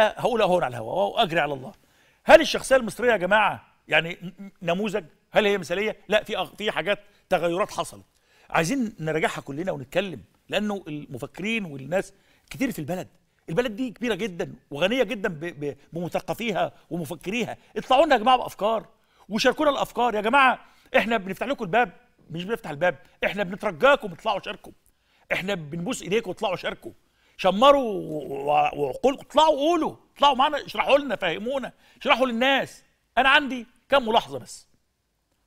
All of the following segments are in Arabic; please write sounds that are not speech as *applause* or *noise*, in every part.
هقول اهور على الهواء واجري على الله هل الشخصيه المصريه يا جماعه يعني نموذج هل هي مثاليه لا في في حاجات تغيرات حصلت عايزين نراجعها كلنا ونتكلم لانه المفكرين والناس كتير في البلد البلد دي كبيره جدا وغنيه جدا بمثقفيها ومفكريها اطلعوا لنا يا جماعه بافكار وشاركونا الافكار يا جماعه احنا بنفتح لكم الباب مش بنفتح الباب احنا بنترجاكم اطلعوا شاركوا احنا بنبوس ايديكم اطلعوا شاركوا شمروا وعقولكم اطلعوا قولوا اطلعوا معنا اشرحوا لنا فهمونا اشرحوا للناس انا عندي كم ملاحظه بس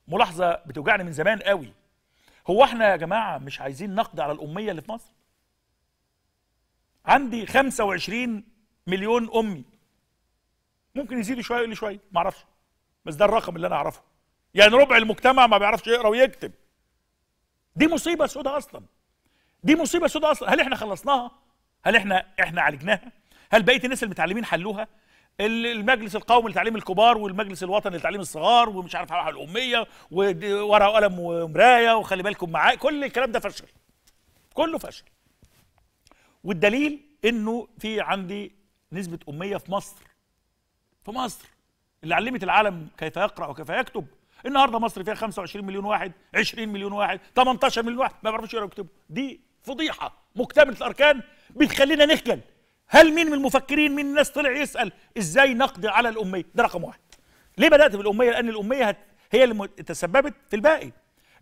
ملاحظه بتوجعني من زمان قوي هو احنا يا جماعه مش عايزين نقضي على الاميه اللي في مصر عندي 25 مليون امي ممكن يزيدوا شويه يقل شويه ما اعرفش بس ده الرقم اللي انا اعرفه يعني ربع المجتمع ما بيعرفش يقرا ويكتب دي مصيبه سودا اصلا دي مصيبه سودا اصلا هل احنا خلصناها هل احنا احنا عالجناها هل بقيه الناس المتعلمين حلوها المجلس القومي لتعليم الكبار والمجلس الوطني لتعليم الصغار ومش عارف على الاميه وورقه وقلم ومرايه وخلي بالكم معايا كل الكلام ده فشل كله فشل والدليل انه في عندي نسبه اميه في مصر في مصر اللي علمت العالم كيف يقرا وكيف يكتب النهارده مصر فيها 25 مليون واحد 20 مليون واحد 18 مليون واحد ما بيعرفوش يقرا إيه ويكتبوا دي فضيحه مكتمله الاركان بتخلينا نخجل هل مين من المفكرين مين الناس طلع يسال ازاي نقضي على الاميه ده رقم واحد ليه بدات بالاميه لان الاميه هي اللي تسببت في الباقي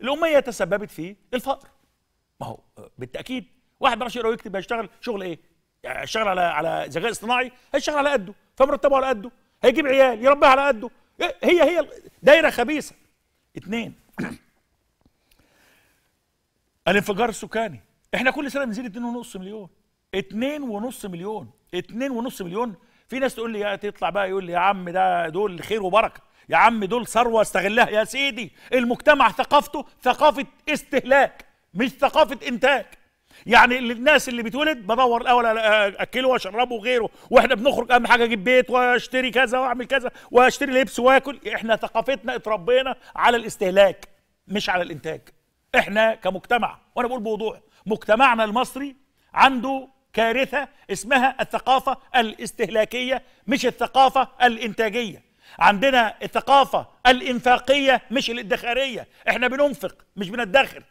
الاميه تسببت في الفقر ما هو آه، بالتاكيد واحد بيعرفش يقرا ويكتب هيشتغل شغل ايه يعني هيشتغل على على ذكاء اصطناعي هيشتغل على قده فمرتبه على قده هيجيب عيال يربيها على قده إيه، هي هي دايره خبيثه اثنين *clears throat* الانفجار السكاني احنا كل سنه بنزيد 2.5 مليون اتنين ونص مليون اتنين ونص مليون في ناس تقول لي يا تطلع بقى يقول لي يا عم ده دول خير وبركه يا عم دول ثروه استغلها يا سيدي المجتمع ثقافته ثقافه استهلاك مش ثقافه انتاج يعني الناس اللي بتولد بدور الاول اكله واشربه وغيره واحنا بنخرج اهم حاجه اجيب بيت واشتري كذا واعمل كذا واشتري لبس واكل احنا ثقافتنا اتربينا على الاستهلاك مش على الانتاج احنا كمجتمع وانا بقول بوضوح مجتمعنا المصري عنده كارثة اسمها الثقافة الاستهلاكية مش الثقافة الإنتاجية عندنا الثقافة الإنفاقية مش الادخارية احنا بننفق مش بندخر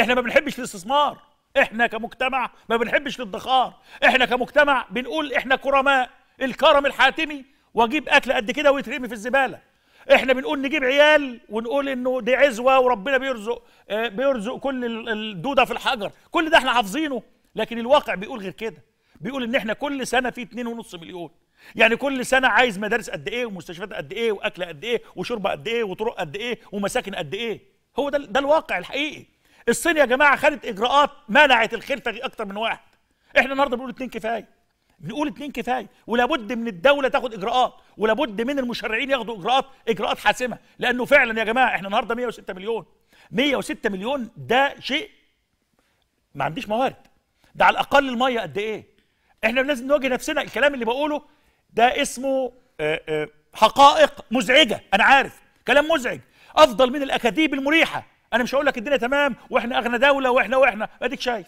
احنا ما بنحبش الاستثمار احنا كمجتمع ما بنحبش الادخار احنا كمجتمع بنقول احنا كرماء الكرم الحاتمي واجيب اكل قد كده ويترمي في الزباله احنا بنقول نجيب عيال ونقول انه دي عزوه وربنا بيرزق آه، بيرزق كل الدوده في الحجر كل ده احنا حافظينه لكن الواقع بيقول غير كده بيقول ان احنا كل سنه في 2.5 مليون يعني كل سنه عايز مدارس قد ايه ومستشفيات قد ايه واكل قد ايه وشرب قد ايه وطرق قد ايه ومساكن قد ايه هو ده ده الواقع الحقيقي الصين يا جماعه خدت اجراءات منعت الخلفه اكتر من واحد احنا النهارده بنقول اتنين كفايه بنقول اتنين كفايه ولابد من الدوله تاخد اجراءات ولابد من المشرعين ياخدوا اجراءات اجراءات حاسمه لانه فعلا يا جماعه احنا النهارده 106 مليون 106 مليون ده شيء ما عنديش موارد ده على الاقل الميه قد ايه احنا لازم نواجه نفسنا الكلام اللي بقوله ده اسمه آه، آه، حقائق مزعجه انا عارف كلام مزعج افضل من الاكاذيب المريحه انا مش هقول لك الدنيا تمام واحنا اغنى دوله واحنا واحنا اديك شايف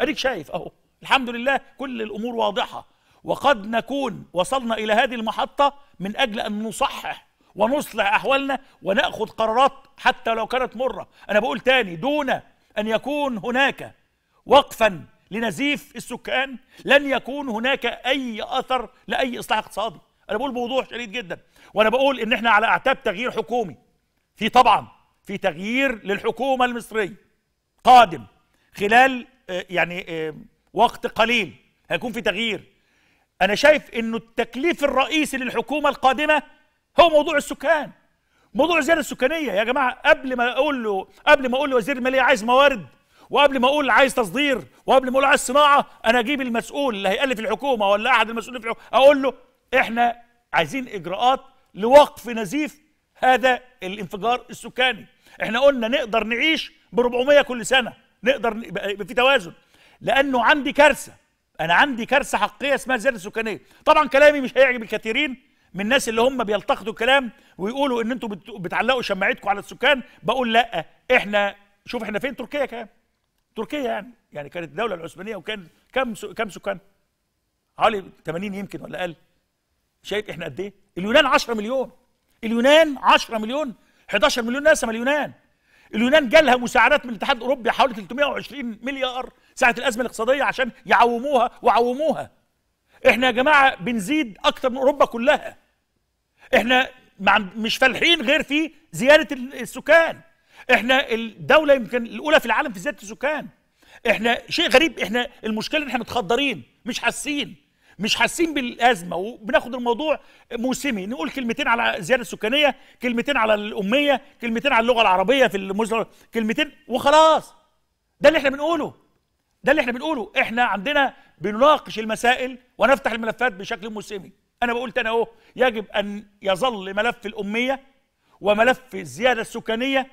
اديك شايف اهو الحمد لله كل الامور واضحه وقد نكون وصلنا الى هذه المحطه من اجل ان نصحح ونصلح احوالنا وناخذ قرارات حتى لو كانت مره انا بقول تاني دون ان يكون هناك وقفا لنزيف السكان لن يكون هناك أي أثر لأي إصلاح اقتصادي أنا بقول بوضوح شديد جدا وأنا بقول إن إحنا على أعتاب تغيير حكومي في طبعا في تغيير للحكومة المصرية قادم خلال آه، يعني آه، وقت قليل هيكون في تغيير أنا شايف إنه التكليف الرئيسي للحكومة القادمة هو موضوع السكان موضوع الزياده السكانيه يا جماعه قبل ما اقول له قبل ما اقول لوزير الماليه عايز موارد وقبل ما اقول عايز تصدير وقبل ما اقول عايز صناعه انا اجيب المسؤول اللي هيالف الحكومه ولا احد المسؤولين في الحكومه اقول له احنا عايزين اجراءات لوقف نزيف هذا الانفجار السكاني احنا قلنا نقدر نعيش ب 400 كل سنه نقدر في توازن لانه عندي كارثه انا عندي كارثه حقيقيه اسمها زياده سكانيه طبعا كلامي مش هيعجب الكثيرين من الناس اللي هم بيلتقطوا الكلام ويقولوا ان انتوا بتعلقوا شماعتكم على السكان بقول لا احنا شوف احنا فين تركيا كام تركيا يعني يعني كانت الدوله العثمانيه وكان كم سو كم سكان حوالي 80 يمكن ولا اقل شايف احنا قد ايه اليونان 10 مليون اليونان 10 مليون 11 مليون ناس من اليونان اليونان جالها مساعدات من الاتحاد الاوروبي حوالي 320 مليار ساعه الازمه الاقتصاديه عشان يعوموها وعوموها احنا يا جماعه بنزيد اكتر من اوروبا كلها احنا مش فالحين غير في زياده السكان احنا الدوله يمكن الاولى في العالم في زياده السكان احنا شيء غريب احنا المشكله ان احنا متخدرين مش حاسين مش حاسين بالازمه وبناخد الموضوع موسمي نقول كلمتين على الزياده السكانيه كلمتين على الاميه كلمتين على اللغه العربيه في المزرعه كلمتين وخلاص ده اللي احنا بنقوله ده اللي احنا بنقوله احنا عندنا بنناقش المسائل ونفتح الملفات بشكل موسمي انا بقول تاني اهو يجب ان يظل ملف الاميه وملف الزياده السكانيه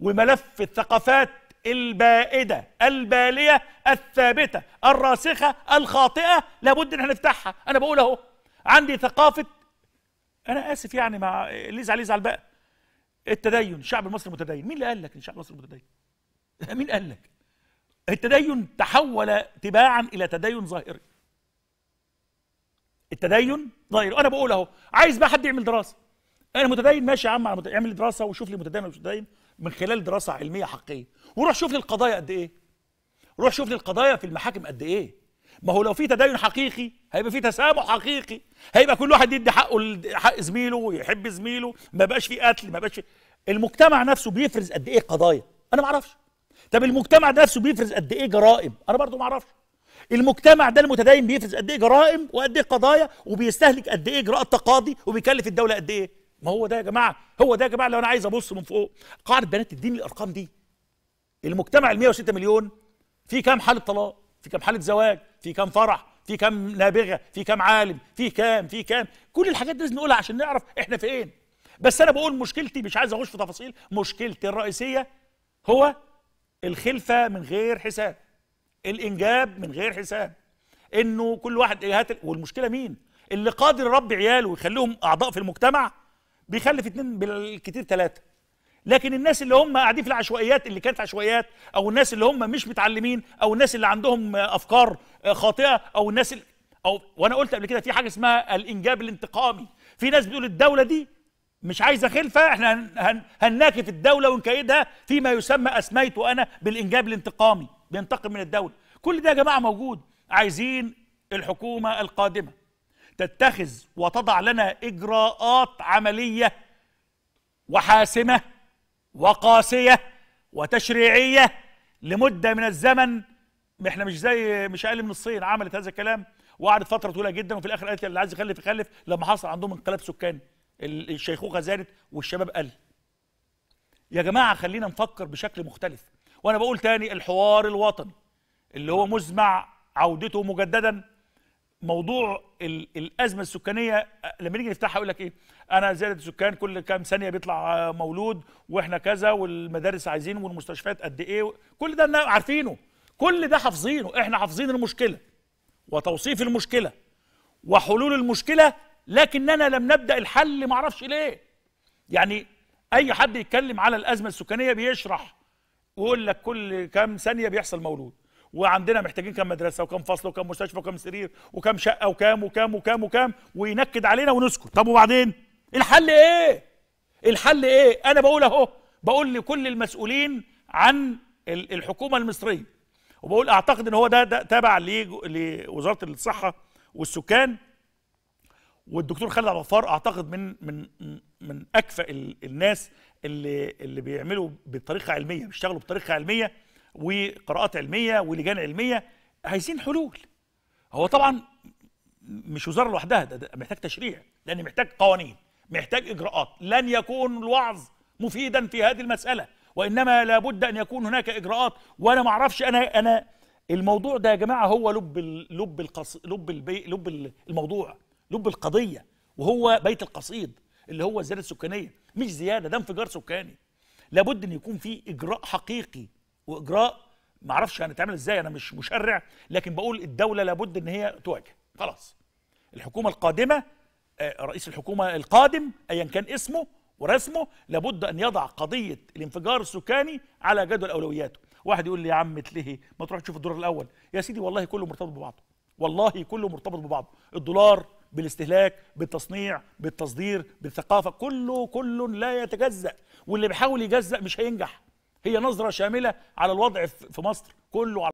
وملف الثقافات البائدة البالية الثابتة الراسخة الخاطئة لابد ان احنا نفتحها انا بقول اهو عندي ثقافة انا اسف يعني مع اللي يزعل يزعل بقى التدين الشعب المصري متدين مين اللي قال لك ان الشعب المصري متدين *laughs* مين قال لك التدين تحول تباعا الى تدين ظاهري التدين ظاهري انا بقول اهو عايز بقى حد يعمل دراسه انا متدين ماشي يا عم اعمل دراسه وشوف لي متدين ولا مش متدين من خلال دراسه علميه حقيقيه وروح شوف لي القضايا قد ايه روح شوف لي القضايا في المحاكم قد ايه ما هو لو في تدين حقيقي هيبقى في تسامح حقيقي هيبقى كل واحد يدي حقه حق زميله ويحب زميله ما بقاش في قتل ما بقاش في المجتمع نفسه بيفرز قد ايه قضايا انا ما اعرفش طب المجتمع نفسه بيفرز قد ايه جرائم انا برضو ما اعرفش المجتمع ده المتدين بيفرز قد ايه جرائم وقد ايه قضايا وبيستهلك قد ايه اجراءات تقاضي وبيكلف الدوله قد ايه ما هو ده يا جماعه هو ده يا جماعه لو انا عايز ابص من فوق قاعده بنات تديني الارقام دي المجتمع ال 106 مليون في كام حاله طلاق في كام حاله زواج في كام فرح في كام نابغه في كام عالم في كام في كام كل الحاجات دي لازم نقولها عشان نعرف احنا فين إيه. بس انا بقول مشكلتي مش عايز اخش في تفاصيل مشكلتي الرئيسيه هو الخلفه من غير حساب الانجاب من غير حساب انه كل واحد هات والمشكله مين اللي قادر يربي عياله ويخليهم اعضاء في المجتمع بيخلف اتنين بالكتير ثلاثه لكن الناس اللي هم قاعدين في العشوائيات اللي كانت عشوائيات او الناس اللي هم مش متعلمين او الناس اللي عندهم افكار آه، خاطئه او الناس او وانا قلت قبل كده في حاجه اسمها الانجاب الانتقامي في ناس بتقول الدوله دي مش عايزه خلفه احنا هن هن هنناكف الدوله ونكيدها فيما يسمى اسميته انا بالانجاب الانتقامي بينتقم من الدوله كل ده يا جماعه موجود عايزين الحكومه القادمه تتخذ وتضع لنا إجراءات عملية وحاسمة وقاسية وتشريعية لمدة من الزمن احنا مش زي مش اقل من الصين عملت هذا الكلام وقعدت فتره طويله جدا وفي الاخر قالت اللي عايز يخلف يخلف لما حصل عندهم انقلاب سكاني الشيخوخه زادت والشباب قل يا جماعه خلينا نفكر بشكل مختلف وانا بقول تاني الحوار الوطني اللي هو مزمع عودته مجددا موضوع الازمه السكانيه لما نيجي نفتحها يقول لك ايه انا زياده السكان كل كام ثانيه بيطلع مولود واحنا كذا والمدارس عايزين والمستشفيات قد ايه كل ده عارفينه كل ده حافظينه احنا حافظين المشكله وتوصيف المشكله وحلول المشكله لكننا لم نبدا الحل ما اعرفش ليه يعني اي حد يتكلم على الازمه السكانيه بيشرح ويقول لك كل كام ثانيه بيحصل مولود وعندنا محتاجين كم مدرسه وكم فصل وكم مستشفى وكم سرير وكم شقه وكام وكام وكام وكام وينكد علينا ونسكت طب وبعدين الحل ايه الحل ايه انا بقول اهو بقول لكل المسؤولين عن الحكومه المصريه وبقول اعتقد ان هو ده, ده تابع لوزاره الصحه والسكان والدكتور خالد عبد الغفار اعتقد من من من اكفأ الناس اللي اللي بيعملوا بطريقه علميه بيشتغلوا بطريقه علميه وقراءات علميه ولجان علميه عايزين حلول هو طبعا مش وزاره لوحدها ده, ده محتاج تشريع لان محتاج قوانين محتاج اجراءات لن يكون الوعظ مفيدا في هذه المساله وانما لابد ان يكون هناك اجراءات وانا ما اعرفش انا انا الموضوع ده يا جماعه هو لب لب القص لب البي لب الموضوع لب القضيه وهو بيت القصيد اللي هو الزياده السكانيه مش زياده ده انفجار سكاني لابد ان يكون في اجراء حقيقي واجراء ما اعرفش هنتعمل ازاي انا مش مشرع لكن بقول الدوله لابد ان هي تواجه خلاص الحكومه القادمه آه، رئيس الحكومه القادم ايا كان اسمه ورسمه لابد ان يضع قضيه الانفجار السكاني على جدول اولوياته واحد يقول لي يا عم تلهي ما تروح تشوف الدور الاول يا سيدي والله كله مرتبط ببعضه والله كله مرتبط ببعضه الدولار بالاستهلاك بالتصنيع بالتصدير بالثقافه كله كله لا يتجزا واللي بيحاول يجزا مش هينجح هي نظره شامله على الوضع في مصر كله على